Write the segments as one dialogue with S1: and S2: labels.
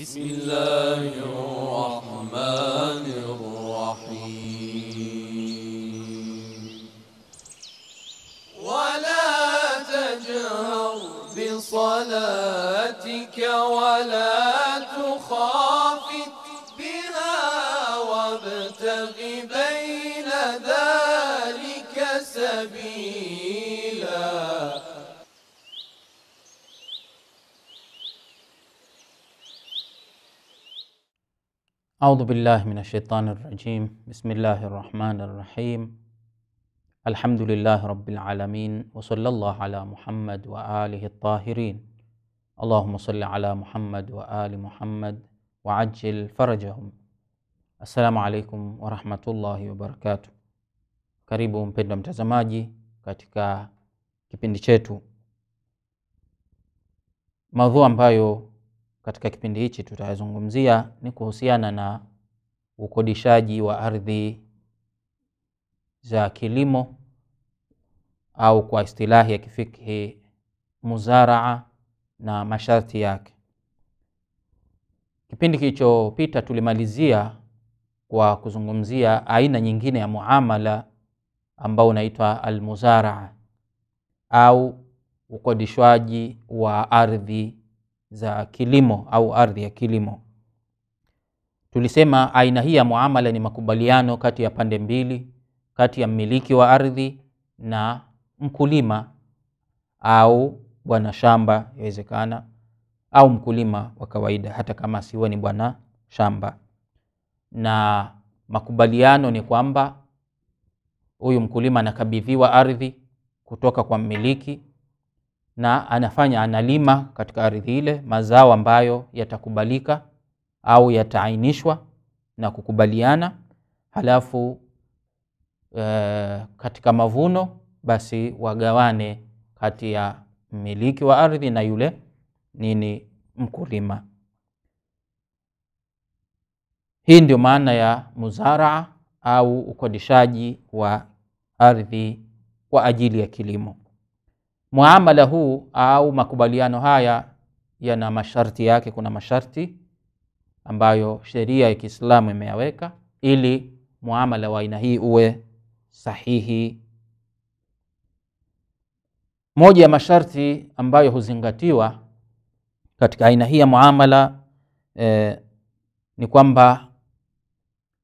S1: بسم الله الرحمن الرحيم ولا تجهر بصلاتك ولا تخافت بها وابتغ بين ذلك سبيلا أعوذ بالله من الشيطان الرجيم بسم الله الرحمن الرحيم الحمد لله رب العالمين وصلى الله على محمد وآله الطاهرين اللهم صل على محمد وآل محمد وعجل فرجهم Assalamu alaikum warahmatullahi wabarakatuh. Karibu mpendwa mtazamaji katika kipindi chetu, maudhui ambayo katika kipindi hichi tutayazungumzia ni kuhusiana na ukodishaji wa ardhi za kilimo au kwa istilahi ya kifikhi muzaraa na masharti yake. Kipindi kilichopita tulimalizia kwa kuzungumzia aina nyingine ya muamala ambao unaitwa almuzaraa au ukodishwaji wa ardhi za kilimo au ardhi ya kilimo. Tulisema aina hii ya muamala ni makubaliano kati ya pande mbili, kati ya mmiliki wa ardhi na mkulima au bwana shamba, iwezekana, au mkulima wa kawaida, hata kama asiwe ni bwana shamba. Na makubaliano ni kwamba huyu mkulima anakabidhiwa ardhi kutoka kwa mmiliki na anafanya analima katika ardhi ile mazao ambayo yatakubalika au yataainishwa na kukubaliana. Halafu e, katika mavuno basi wagawane kati ya mmiliki wa ardhi na yule nini mkulima. Hii ndio maana ya muzaraa au ukodishaji wa ardhi kwa ajili ya kilimo muamala huu au makubaliano haya yana masharti yake. Kuna masharti ambayo sheria ya Kiislamu imeyaweka ili muamala wa aina hii uwe sahihi. Moja ya masharti ambayo huzingatiwa katika aina hii ya muamala eh, ni kwamba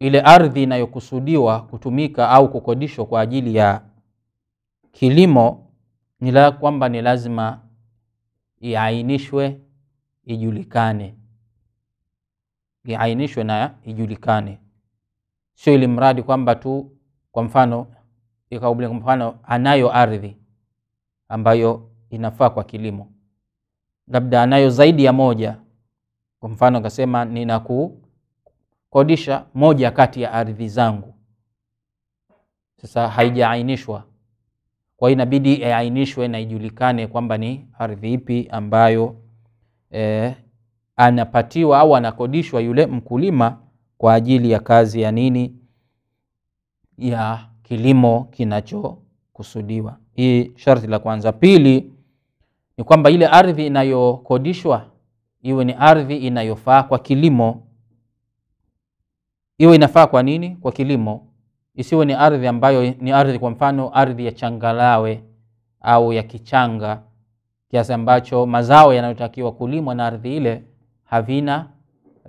S1: ile ardhi inayokusudiwa kutumika au kukodishwa kwa ajili ya kilimo ni la kwamba ni lazima iainishwe ijulikane, iainishwe na ijulikane, sio ili mradi kwamba tu kwa mfano ikaubilia, kwa mfano anayo ardhi ambayo inafaa kwa kilimo, labda anayo zaidi ya moja. Kwa mfano akasema ninakukodisha moja kati ya ardhi zangu, sasa haijaainishwa kwa hiyo inabidi eh, aianishwe na ijulikane kwamba ni ardhi ipi ambayo e, anapatiwa au anakodishwa yule mkulima kwa ajili ya kazi ya nini, ya kilimo kinachokusudiwa. Hii sharti la kwanza. Pili ni kwamba ile ardhi inayokodishwa iwe ni ardhi inayofaa kwa kilimo, iwe inafaa kwa nini, kwa kilimo isiwe ni ardhi ambayo ni ardhi, kwa mfano ardhi ya changalawe au ya kichanga kiasi ambacho mazao yanayotakiwa kulimwa na ardhi ile havina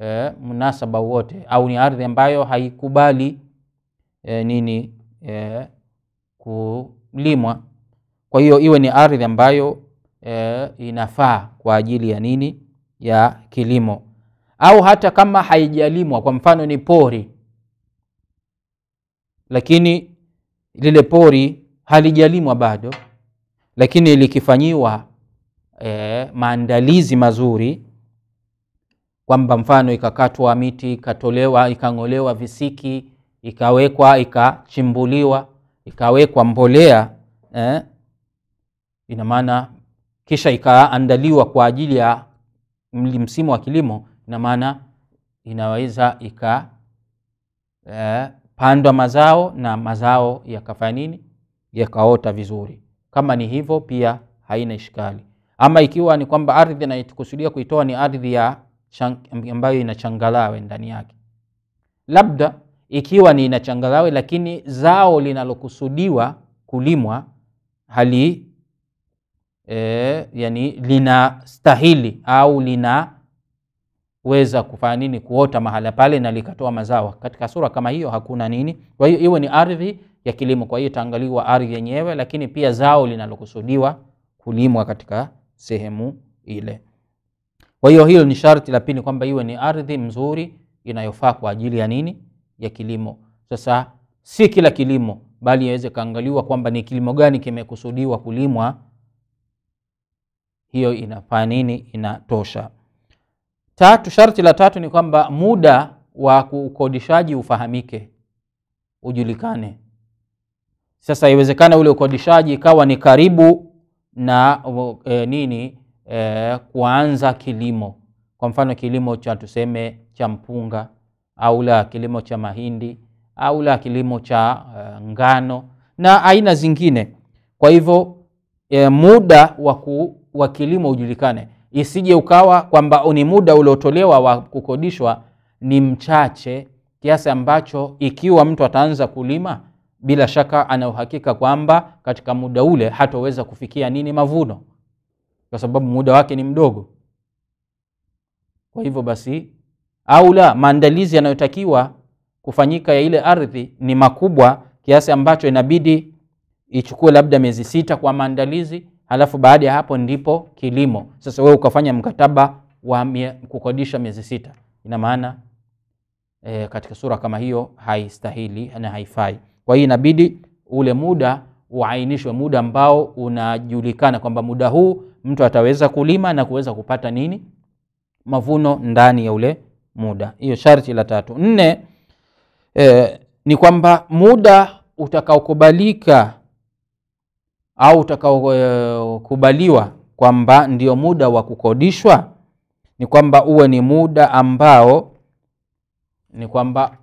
S1: eh, mnasaba wote, au ni ardhi ambayo haikubali eh, nini eh, kulimwa. Kwa hiyo iwe ni ardhi ambayo eh, inafaa kwa ajili ya nini ya kilimo, au hata kama haijalimwa, kwa mfano ni pori lakini lile pori halijalimwa bado, lakini likifanyiwa e, maandalizi mazuri kwamba mfano ikakatwa miti ikatolewa ikang'olewa visiki ikawekwa ikachimbuliwa ikawekwa mbolea eh, ina maana kisha ikaandaliwa kwa ajili ya msimu wa kilimo, ina maana inaweza ika eh, kupandwa mazao na mazao yakafanya nini, yakaota vizuri. Kama ni hivyo, pia haina ishikali Ama ikiwa ni kwamba ardhi anayokusudia kuitoa ni ardhi ya ambayo ina changalawe ndani yake, labda ikiwa ni ina changalawe, lakini zao linalokusudiwa kulimwa hali e, yani linastahili au lina kuweza kufanya nini, kuota mahala pale na likatoa mazao. Katika sura kama hiyo hakuna nini, kwa hiyo iwe ni ardhi ya kilimo. Kwa hiyo itaangaliwa ardhi yenyewe, lakini pia zao linalokusudiwa kulimwa katika sehemu ile. Kwa hiyo hilo ni sharti la pili, kwamba iwe ni ardhi mzuri inayofaa kwa ajili ya nini, ya kilimo. Sasa si kila kilimo, bali yaweze kaangaliwa kwamba ni kilimo gani kimekusudiwa kulimwa. Hiyo inafaa nini, inatosha. Tatu, sharti la tatu ni kwamba muda wa ukodishaji ufahamike, ujulikane. Sasa iwezekana ule ukodishaji ikawa ni karibu na e, nini e, kuanza kilimo, kwa mfano kilimo cha tuseme cha mpunga au la kilimo cha mahindi au la kilimo cha uh, ngano na aina zingine. Kwa hivyo e, muda wa kilimo ujulikane isije ukawa kwamba ni muda uliotolewa wa kukodishwa ni mchache kiasi ambacho ikiwa mtu ataanza kulima bila shaka ana uhakika kwamba katika muda ule hataweza kufikia nini mavuno, kwa sababu muda wake ni mdogo. Kwa hivyo basi, au la, maandalizi yanayotakiwa kufanyika ya ile ardhi ni makubwa kiasi ambacho inabidi ichukue labda miezi sita kwa maandalizi halafu baada ya hapo ndipo kilimo. Sasa wewe ukafanya mkataba wa mie, kukodisha miezi sita, ina maana e, katika sura kama hiyo haistahili na haifai. Kwa hiyo inabidi ule muda uainishwe, muda ambao unajulikana kwamba muda huu mtu ataweza kulima na kuweza kupata nini, mavuno ndani ya ule muda. Hiyo sharti la tatu. Nne e, ni kwamba muda utakaokubalika au utakaokubaliwa kwamba ndio muda wa kukodishwa ni kwamba uwe ni muda ambao ni kwamba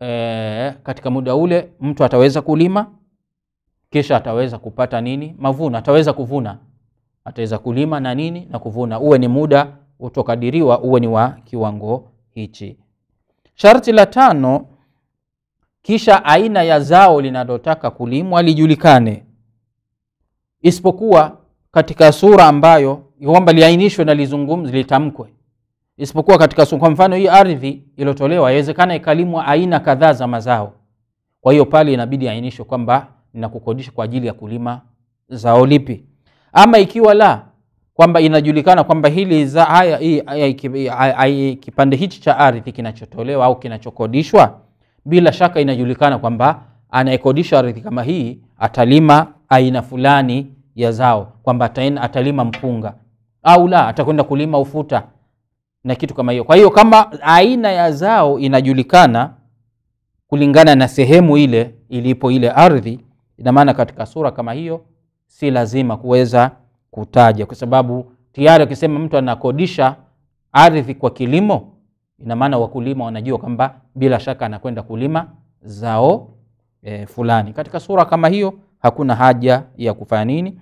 S1: e, katika muda ule mtu ataweza kulima kisha ataweza kupata nini mavuno ataweza kuvuna ataweza kulima na nini na kuvuna uwe ni muda utokadiriwa uwe ni wa kiwango hichi sharti la tano kisha aina ya zao linalotaka kulimwa lijulikane isipokuwa katika sura ambayo kwamba liainishwe na lizungumze litamkwe, isipokuwa katika sura. Kwa mfano hii ardhi iliyotolewa yawezekana ikalimwa aina kadhaa za mazao, kwa hiyo pale inabidi ainishwe kwamba ninakukodisha kwa ajili ya kulima zao lipi. Ama ikiwa la kwamba inajulikana kwamba hili za haya hii kipande hichi cha ardhi kinachotolewa au kinachokodishwa, bila shaka inajulikana kwamba anayekodisha ardhi kama hii atalima aina fulani ya zao kwamba atalima mpunga au la atakwenda kulima ufuta na kitu kama hiyo. Kwa hiyo kama aina ya zao inajulikana kulingana na sehemu ile ilipo ile ardhi, ina maana katika sura kama hiyo si lazima kuweza kutaja, kwa sababu tayari ukisema mtu anakodisha ardhi kwa kilimo, ina maana wakulima wanajua kwamba bila shaka anakwenda kulima zao e, fulani. Katika sura kama hiyo hakuna haja ya kufanya nini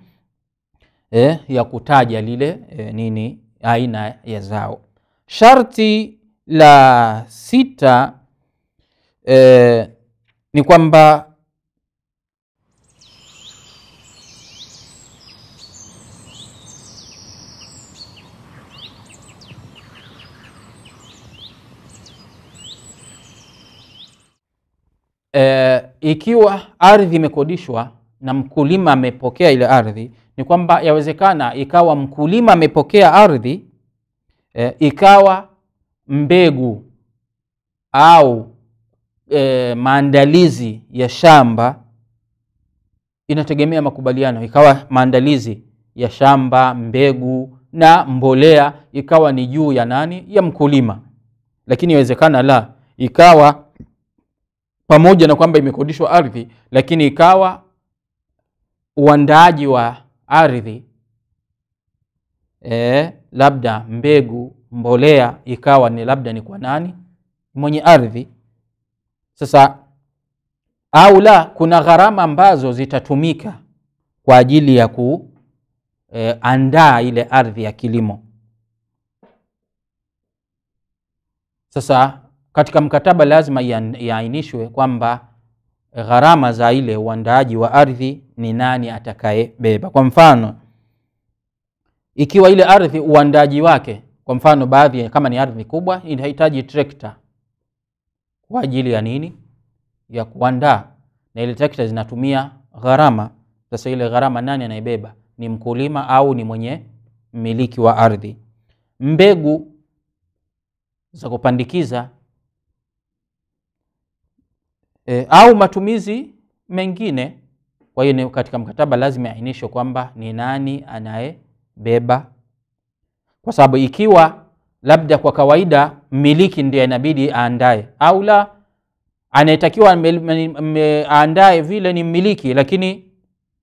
S1: eh, ya kutaja lile eh, nini aina ya zao. Sharti la sita eh, ni kwamba eh, ikiwa ardhi imekodishwa na mkulima amepokea ile ardhi ni kwamba yawezekana ikawa mkulima amepokea ardhi e, ikawa mbegu au e, maandalizi ya shamba inategemea makubaliano, ikawa maandalizi ya shamba, mbegu na mbolea ikawa ni juu ya nani? Ya mkulima. Lakini yawezekana la, ikawa pamoja na kwamba imekodishwa ardhi, lakini ikawa uandaaji wa ardhi e, labda mbegu, mbolea ikawa ni labda ni kwa nani? Mwenye ardhi. Sasa au la, kuna gharama ambazo zitatumika kwa ajili ya kuandaa eh, e, ile ardhi ya kilimo. Sasa katika mkataba lazima iainishwe kwamba gharama za ile uandaaji wa ardhi ni nani atakayebeba. Kwa mfano, ikiwa ile ardhi uandaaji wake, kwa mfano, baadhi kama ni ardhi kubwa inahitaji trekta kwa ajili ya nini? Ya kuandaa, na ile trekta zinatumia gharama. Sasa ile gharama nani anaibeba? Ni mkulima au ni mwenye mmiliki wa ardhi? Mbegu za kupandikiza e, au matumizi mengine. Kwa hiyo katika mkataba lazima iainishwe kwamba ni nani anayebeba, kwa sababu ikiwa labda kwa kawaida mmiliki ndio inabidi aandae au la, anayetakiwa aandae vile ni mmiliki, lakini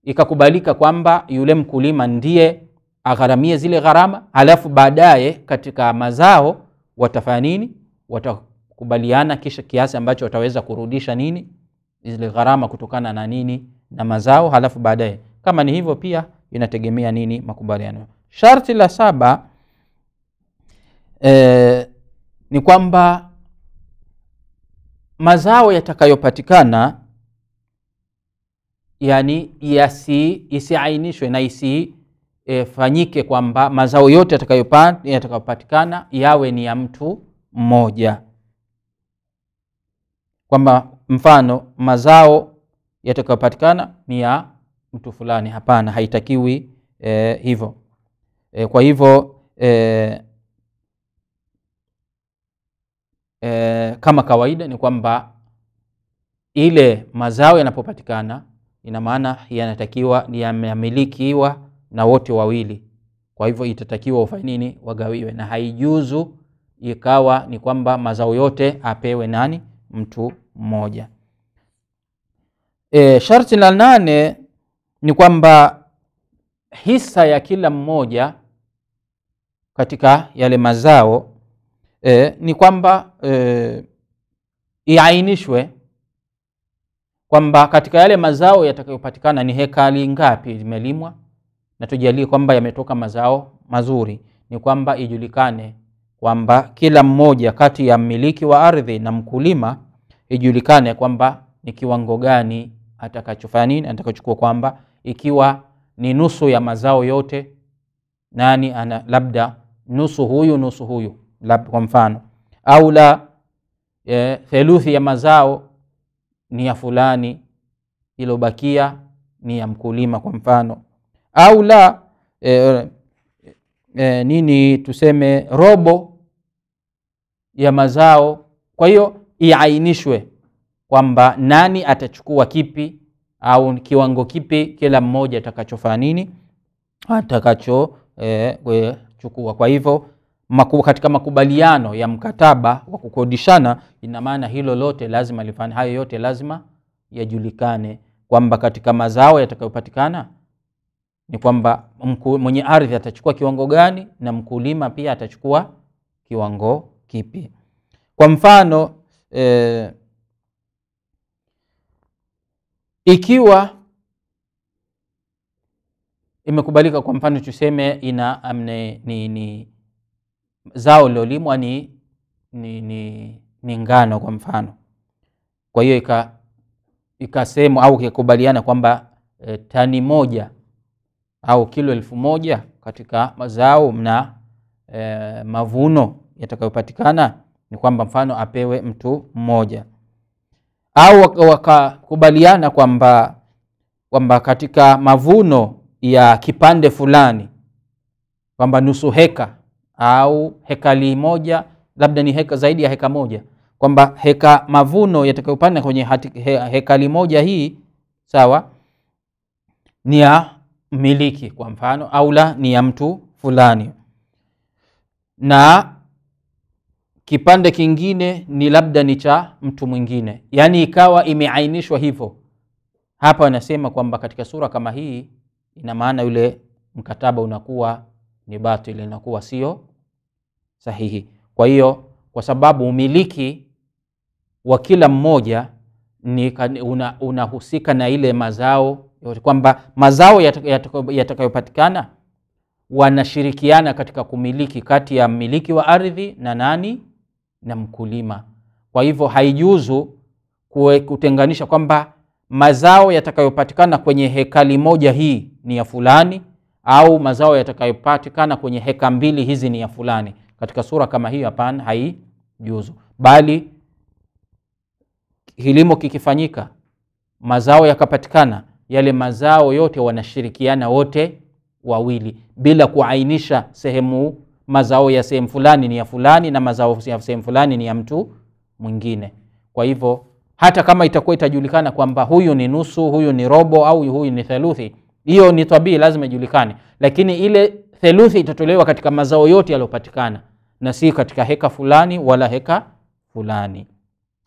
S1: ikakubalika kwamba yule mkulima ndiye agharamie zile gharama, halafu baadaye katika mazao watafanya nini? Wata kubaliana kisha kiasi ambacho wataweza kurudisha nini zile gharama kutokana na nini na mazao, halafu baadaye kama ni hivyo, pia inategemea nini makubaliano. Sharti la saba e, ni kwamba mazao yatakayopatikana yani yasi isiainishwe na isifanyike eh, e, kwamba mazao yote yatakayopatikana yawe ni ya mtu mmoja kwamba mfano mazao yatakayopatikana ni ya mtu fulani. Hapana, haitakiwi e, hivyo e, kwa hivyo e, e, kama kawaida ni kwamba ile mazao yanapopatikana ina maana yanatakiwa yamemilikiwa na wote wawili. Kwa hivyo itatakiwa ufanye nini? Wagawiwe, na haijuzu ikawa ni kwamba mazao yote apewe nani? Mtu moja. E, sharti la nane ni kwamba hisa ya kila mmoja katika yale mazao e, ni kwamba e, iainishwe kwamba katika yale mazao yatakayopatikana ni hekali ngapi zimelimwa, na tujalie kwamba yametoka mazao mazuri, ni kwamba ijulikane kwamba kila mmoja kati ya mmiliki wa ardhi na mkulima ijulikane kwamba ni kiwango gani atakachofanya nini atakachukua kwamba ikiwa ni nusu ya mazao yote, nani ana labda nusu huyu nusu huyu labda kwa mfano au la e, theluthi ya mazao ni ya fulani, ilobakia ni ya mkulima kwa mfano, au la e, e, nini tuseme robo ya mazao. Kwa hiyo iainishwe kwamba nani atachukua kipi au kiwango kipi kila mmoja atakachofanya nini atakachochukua. Eh, e, kwa hivyo maku, katika makubaliano ya mkataba wa kukodishana, ina maana hilo lote lazima lifanye, hayo yote lazima yajulikane kwamba katika mazao yatakayopatikana ni kwamba mwenye ardhi atachukua kiwango gani na mkulima pia atachukua kiwango kipi. Kwa mfano e, ikiwa imekubalika kwa mfano tuseme ina amne, um, ni, ni zao lilolimwa ni, ni, ni, ni ngano kwa mfano, kwa hiyo ika ikasemwa au ikakubaliana kwamba e, tani moja au kilo elfu moja katika mazao na e, mavuno yatakayopatikana ni kwamba mfano apewe mtu mmoja, au wakakubaliana kwamba kwamba katika mavuno ya kipande fulani kwamba nusu heka au hekali moja, labda ni heka zaidi ya heka moja, kwamba heka mavuno yatakayopanda kwenye hekali moja hii sawa ni ya mmiliki kwa mfano au la ni ya mtu fulani, na kipande kingine ni labda ni cha mtu mwingine, yaani ikawa imeainishwa hivyo. Hapa wanasema kwamba katika sura kama hii, ina maana yule mkataba unakuwa ni batil inakuwa sio sahihi. Kwa hiyo, kwa sababu umiliki wa kila mmoja ni unahusika una na ile mazao kwamba mazao yatakayopatikana yata, yata wanashirikiana katika kumiliki kati ya mmiliki wa ardhi na nani na mkulima. Kwa hivyo haijuzu kutenganisha kwamba mazao yatakayopatikana kwenye hekali moja hii ni ya fulani au mazao yatakayopatikana kwenye heka mbili hizi ni ya fulani. Katika sura kama hiyo, hapana, haijuzu, bali kilimo kikifanyika, mazao yakapatikana, yale mazao yote wanashirikiana wote wawili bila kuainisha sehemu mazao ya sehemu fulani ni ya fulani na mazao ya sehemu fulani ni ya mtu mwingine. Kwa hivyo hata kama itakuwa itajulikana kwamba huyu ni nusu, huyu ni robo au huyu ni theluthi, hiyo ni tabii, lazima ijulikane, lakini ile theluthi itatolewa katika mazao yote yaliyopatikana na si katika heka fulani wala heka fulani.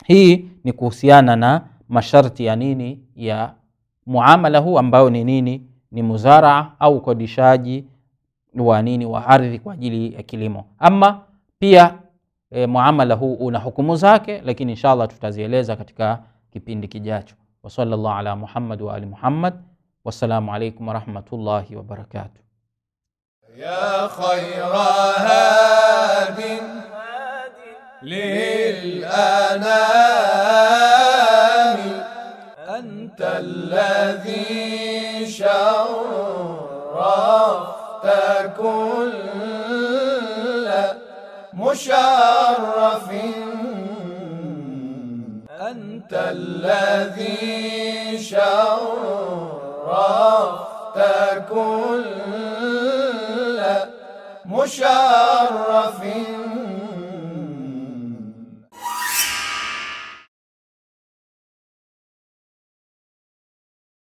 S1: Hii ni kuhusiana na masharti ya nini ya muamala huu ambayo ni nini, ni muzaraa au ukodishaji wa nini wa ardhi kwa ajili ya kilimo. Ama pia e, muamala huu una hukumu zake, lakini inshallah tutazieleza katika kipindi kijacho. Wa sallallahu ala Muhammad wa ali Muhammad. Wassalamu alaikum warahmatullahi wabarakatuh. يا خير هاد للأنام أنت الذي شرفت كل مشرف أنت الذي شرفت كل مشرف